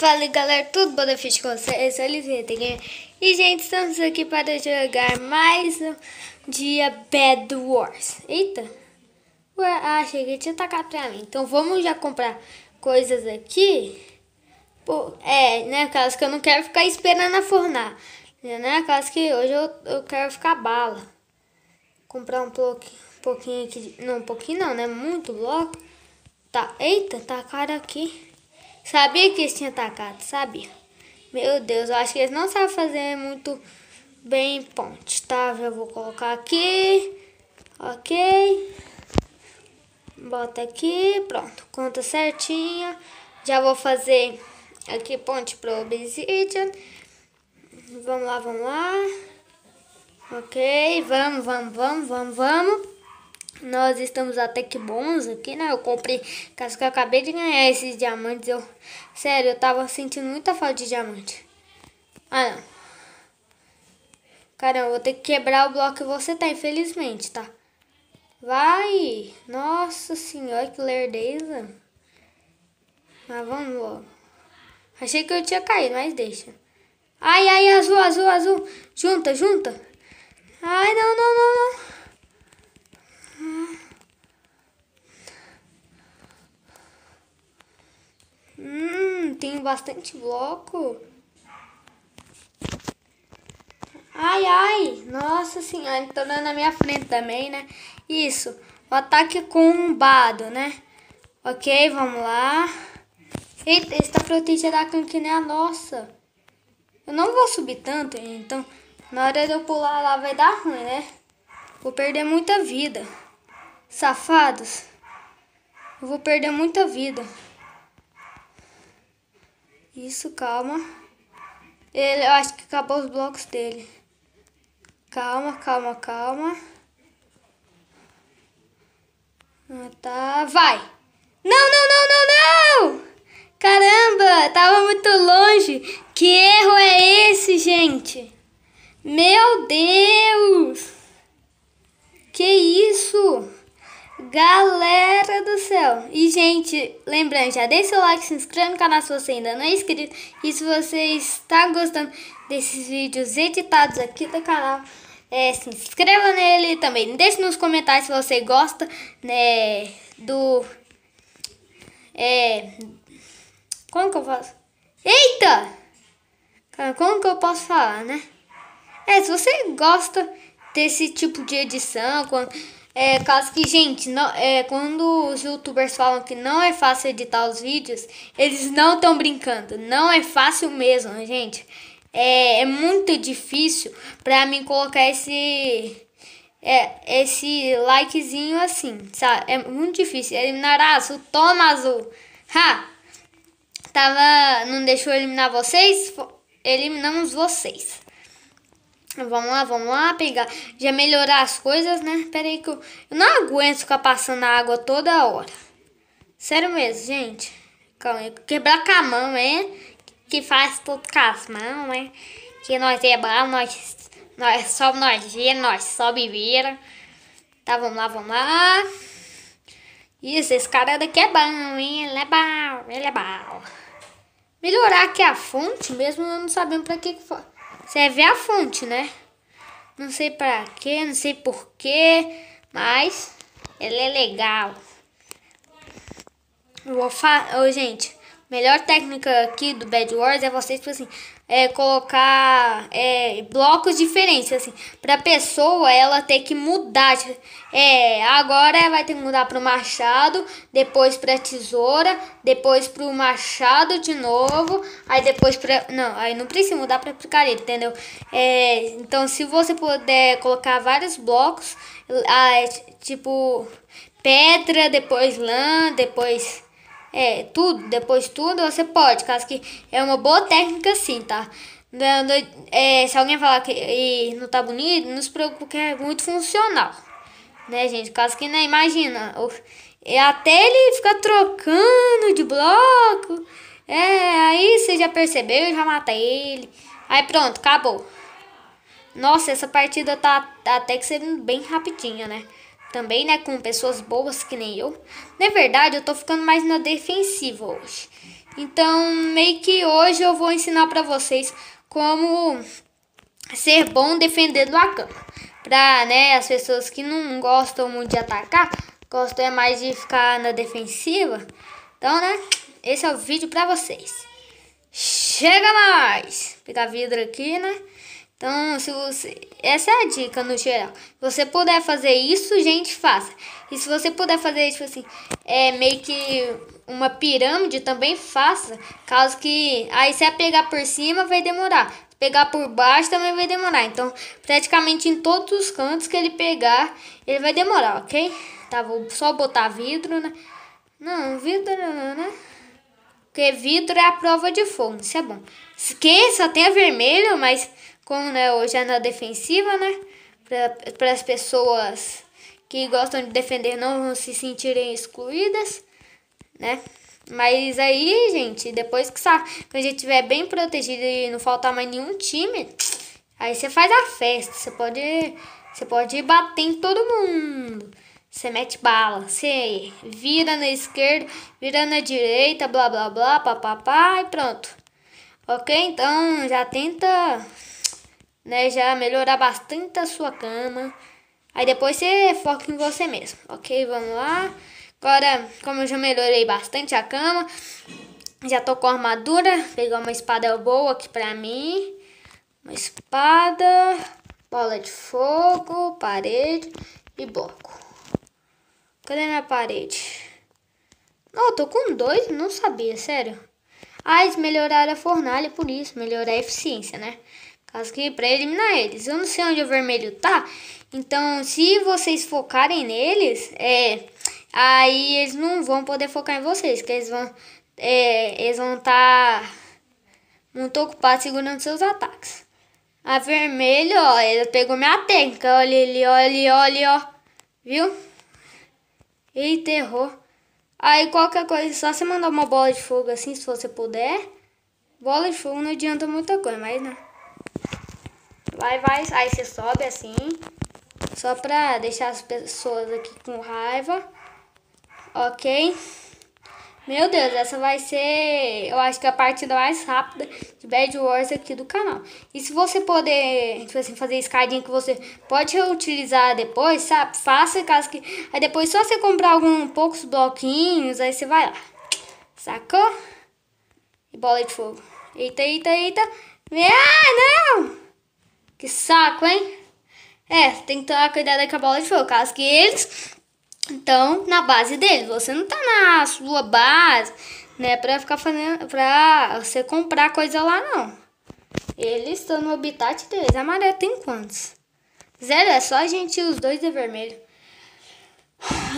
Fala galera, tudo bom? Eu fiz com vocês, eu é E gente, estamos aqui para jogar mais um dia Bad Wars Eita Ué, ah, cheguei tinha tacado pra mim Então vamos já comprar coisas aqui Pô, É, né, aquelas que eu não quero ficar esperando a fornar é, Né, aquelas que hoje eu, eu quero ficar bala Comprar um pouquinho, pouquinho aqui de, Não, um pouquinho não, né, muito bloco Tá, eita, tá cara aqui Sabia que eles tinham atacado, sabia. Meu Deus, eu acho que eles não sabem fazer muito bem ponte, tá? Eu vou colocar aqui, ok. Bota aqui, pronto. Conta certinha. Já vou fazer aqui ponte pro obsidian. Vamos lá, vamos lá. Ok, vamos, vamos, vamos, vamos, vamos. Nós estamos até que bons aqui, né? Eu comprei, caso que eu acabei de ganhar esses diamantes. Eu, sério, eu tava sentindo muita falta de diamante. Ah, não. Caramba, vou ter que quebrar o bloco que você tá, infelizmente, tá? Vai! Nossa senhora, que lerdeza. Mas vamos logo. Achei que eu tinha caído, mas deixa. Ai, ai, azul, azul, azul. Junta, junta. Ai, não, não, não, não. tem bastante bloco. Ai, ai, nossa senhora, ele então tá dando na minha frente também, né? Isso, o ataque combado, né? Ok, vamos lá. Eita, está protegendo a cam que nem a nossa. Eu não vou subir tanto, então na hora de eu pular lá vai dar ruim, né? Vou perder muita vida. Safados. Eu vou perder muita vida. Isso, calma. Ele, eu acho que acabou os blocos dele. Calma, calma, calma. Ah, tá, vai. Não, não, não, não, não! Caramba, tava muito longe. Que erro é esse, gente? Meu Deus! Que isso? Galera do céu! E gente, lembrando, já deixa o like, se inscreve no canal se você ainda não é inscrito. E se você está gostando desses vídeos editados aqui do canal, é, se inscreva nele também. Deixe nos comentários se você gosta né, do... É, como que eu faço? Eita! Como que eu posso falar, né? É, se você gosta desse tipo de edição... Quando, é, caso que, gente, não, é, quando os youtubers falam que não é fácil editar os vídeos, eles não estão brincando. Não é fácil mesmo, né, gente. É, é muito difícil pra mim colocar esse, é, esse likezinho assim, sabe? É muito difícil. Eliminar azul, toma azul. Ha! Tava, não deixou eliminar vocês? Eliminamos vocês. Vamos lá, vamos lá pegar. Já melhorar as coisas, né? Pera aí que eu, eu não aguento ficar passando água toda hora. Sério mesmo, gente. Calma aí. Quebrar com a mão, é? Que faz tudo com as mãos, né? Que nós é bom, nós, nós sobe, nós vira, nós sobe e vira. Tá, vamos lá, vamos lá. Isso, esse cara daqui é bom, hein? Ele é bom, ele é bom. Melhorar aqui a fonte mesmo, eu não sabendo pra que que foi serve a fonte, né? Não sei pra quê, não sei porquê, mas ela é legal. Eu vou falar, oh, gente, melhor técnica aqui do Bad Wars é vocês, tipo assim, é, colocar é, blocos diferentes, assim, pra pessoa ela ter que mudar. É, agora vai ter que mudar pro machado, depois pra tesoura, depois pro machado de novo, aí depois pra. Não, aí não precisa mudar pra picareta, entendeu? É, então, se você puder colocar vários blocos, ah, é, tipo pedra, depois lã, depois é, tudo, depois tudo, você pode, caso que é uma boa técnica sim, tá? É, se alguém falar que não tá bonito, não se preocupe, porque é muito funcional, né, gente? Caso que, né, imagina, até ele ficar trocando de bloco, é, aí você já percebeu, já mata ele, aí pronto, acabou. Nossa, essa partida tá, tá até que sendo bem rapidinha, né? também, né, com pessoas boas que nem eu. Na verdade, eu tô ficando mais na defensiva hoje. Então, meio que hoje eu vou ensinar para vocês como ser bom defendendo a cama. Pra, né, as pessoas que não gostam muito de atacar, gostam é mais de ficar na defensiva. Então, né, esse é o vídeo para vocês. Chega mais! Pegar vidro aqui, né? Então, se você, essa é a dica no geral. Se você puder fazer isso, gente, faça. E se você puder fazer tipo assim, é meio que uma pirâmide também faça, caso que aí se pegar por cima vai demorar. Se pegar por baixo também vai demorar. Então, praticamente em todos os cantos que ele pegar, ele vai demorar, OK? Tá, vou só botar vidro, né? Não, vidro né? Porque vidro é a prova de fogo, isso é bom. Que só tem a vermelho, mas como né, hoje é na defensiva, né? Para as pessoas que gostam de defender não se sentirem excluídas, né? Mas aí, gente, depois que sabe, quando a gente estiver bem protegido e não faltar mais nenhum time, aí você faz a festa, você pode, você pode bater em todo mundo. Você mete bala, você vira na esquerda, vira na direita, blá blá blá, papapá e pronto. Ok? Então já tenta né? Já melhorar bastante a sua cama. Aí depois você foca em você mesmo, ok? Vamos lá. Agora, como eu já melhorei bastante a cama, já tô com a armadura. pegou uma espada boa aqui pra mim. Uma espada, bola de fogo, parede e bloco. Cadê minha parede? Não, oh, tô com dois, não sabia, sério. Ah, eles melhoraram a fornalha, por isso, melhorar a eficiência, né? Caso que pra eliminar eles. Eu não sei onde o vermelho tá. Então, se vocês focarem neles, é, aí eles não vão poder focar em vocês, que eles vão é, eles vão estar tá muito ocupados segurando seus ataques. A vermelho, ó, ele pegou minha técnica, olha ele, olha olha ó, viu? Eita, errou. Aí qualquer coisa, só você mandar uma bola de fogo assim, se você puder. Bola de fogo não adianta muita coisa, mas não. Vai, vai. Aí você sobe assim. Só pra deixar as pessoas aqui com raiva. Ok? Meu Deus, essa vai ser, eu acho que a partida mais rápida de Bad Wars aqui do canal. E se você poder, tipo assim, fazer escadinha que você pode reutilizar depois, sabe? Faça, caso que... Aí depois só você comprar alguns poucos bloquinhos, aí você vai lá. Sacou? E bola de fogo. Eita, eita, eita. Ai, ah, não! Que saco, hein? É, tem que tomar cuidado com a bola de fogo, caso que eles estão na base deles. Você não tá na sua base, né, pra ficar fazendo, pra você comprar coisa lá, não. Eles estão no habitat deles. Amarelo tem quantos? Zero, é só a gente, os dois é vermelho.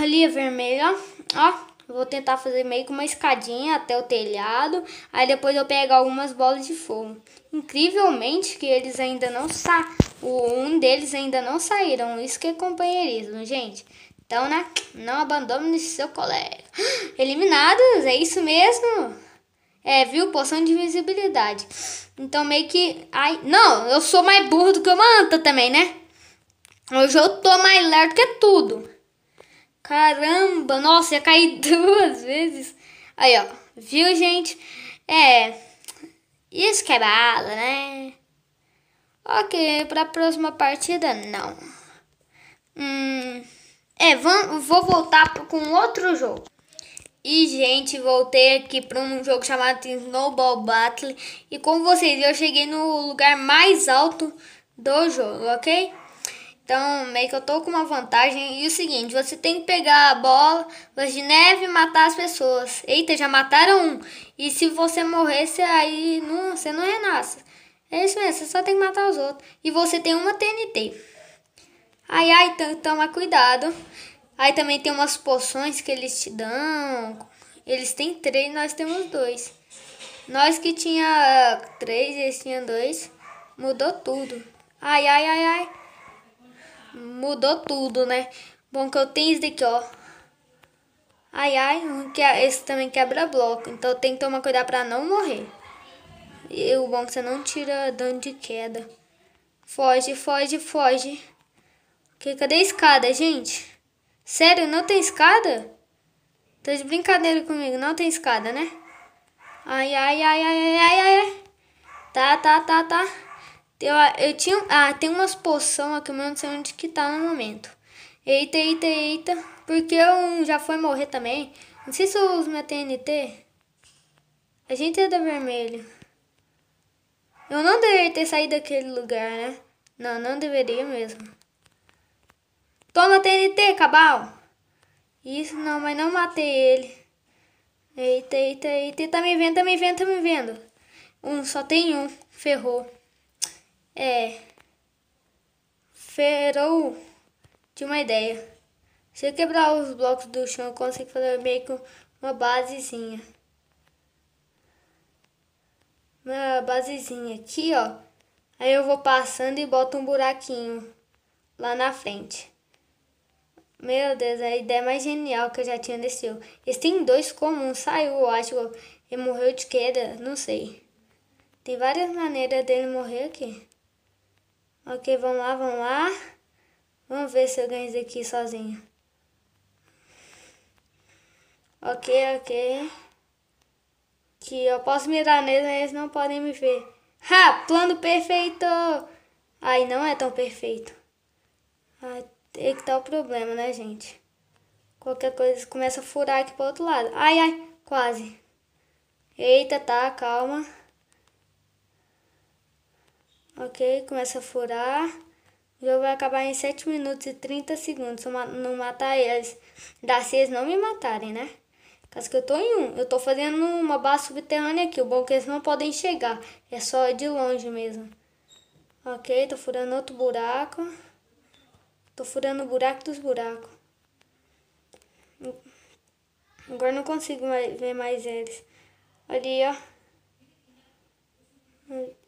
Ali é vermelho, ó. Ó, vou tentar fazer meio que uma escadinha até o telhado. Aí depois eu pego algumas bolas de fogo. Incrivelmente que eles ainda não o Um deles ainda não saíram. Isso que é companheirismo, gente. Então, né? Não abandone seu colega. Eliminados, é isso mesmo? É, viu? Poção de invisibilidade. Então, meio que. Ai, não, eu sou mais burro do que o Manta também, né? Hoje eu tô mais lerdo que tudo. Caramba, nossa, ia cair duas vezes. Aí, ó. Viu, gente? É. Isso que é bala, né? Ok, pra próxima partida, não. Hum. É, vou voltar com outro jogo. E, gente, voltei aqui para um jogo chamado Snowball Battle. E como vocês, eu cheguei no lugar mais alto do jogo, ok? Então, meio que eu tô com uma vantagem. E o seguinte, você tem que pegar a bola de neve e matar as pessoas. Eita, já mataram um. E se você morrer, você aí não, você não renasce. É isso mesmo, você só tem que matar os outros. E você tem uma TNT. Ai, ai, então, toma cuidado. Aí também tem umas poções que eles te dão. Eles têm três, nós temos dois. Nós que tinha três, eles tinham dois. Mudou tudo. Ai, ai, ai, ai mudou tudo, né? Bom que eu tenho isso daqui, ó. Ai, ai, é, esse também quebra bloco. Então tem que tomar cuidado pra não morrer. E o bom é que você não tira dano de queda. Foge, foge, foge. Que, cadê a escada, gente? Sério, não tem escada? Tá de brincadeira comigo, não tem escada, né? Ai, ai, ai, ai, ai, ai, ai. Tá, tá, tá, tá. Eu, eu tinha. Ah, tem umas poções aqui, eu não sei onde que tá no momento. Eita, eita, eita. Porque um já foi morrer também. Não sei se eu uso minha TNT. A gente é da vermelho. Eu não deveria ter saído daquele lugar, né? Não, não deveria mesmo. Toma TNT, cabal! Isso, não, mas não matei ele. Eita, eita, eita. Tá me vendo, tá me vendo, tá me vendo. Um, só tem um. Ferrou é ferou de uma ideia. Se eu quebrar os blocos do chão, eu consigo fazer meio que uma basezinha. Uma basezinha aqui, ó. Aí eu vou passando e boto um buraquinho lá na frente. Meu Deus, a ideia mais genial que eu já tinha desse jogo. Eles têm dois comuns, saiu, eu acho, e morreu de queda, não sei. Tem várias maneiras dele morrer aqui. Ok, vamos lá, vamos lá. Vamos ver se eu ganho isso aqui sozinho. Ok, ok. Que eu posso mirar neles, mas eles não podem me ver. Ha! Plano perfeito! Aí não é tão perfeito. Aí é que tá o problema, né, gente? Qualquer coisa começa a furar aqui pro outro lado. Ai, ai, quase. Eita, tá, calma ok? Começa a furar. O jogo vai acabar em 7 minutos e 30 segundos. Se eu não matar eles, dá se eles não me matarem, né? Caso que eu tô em um. Eu tô fazendo uma base subterrânea aqui. O bom é que eles não podem chegar. É só de longe mesmo. Ok, tô furando outro buraco. Tô furando o buraco dos buracos. Agora não consigo mais ver mais eles. Ali, ó.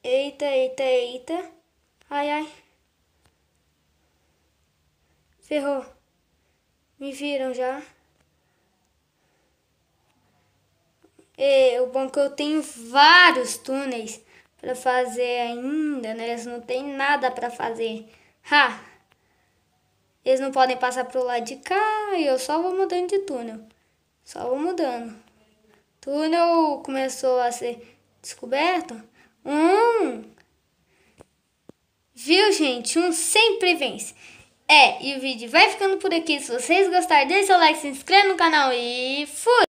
Eita, eita, eita. Ai, ai. Ferrou. Me viram já. E, é, o bom que eu tenho vários túneis para fazer ainda, né? Eles não tem nada para fazer. Ha! Eles não podem passar pro lado de cá e eu só vou mudando de túnel. Só vou mudando. túnel começou a ser descoberto. Um. Viu, gente? Um sempre vence. É, e o vídeo vai ficando por aqui. Se vocês gostaram, deixem seu like, se inscrevam no canal e fui!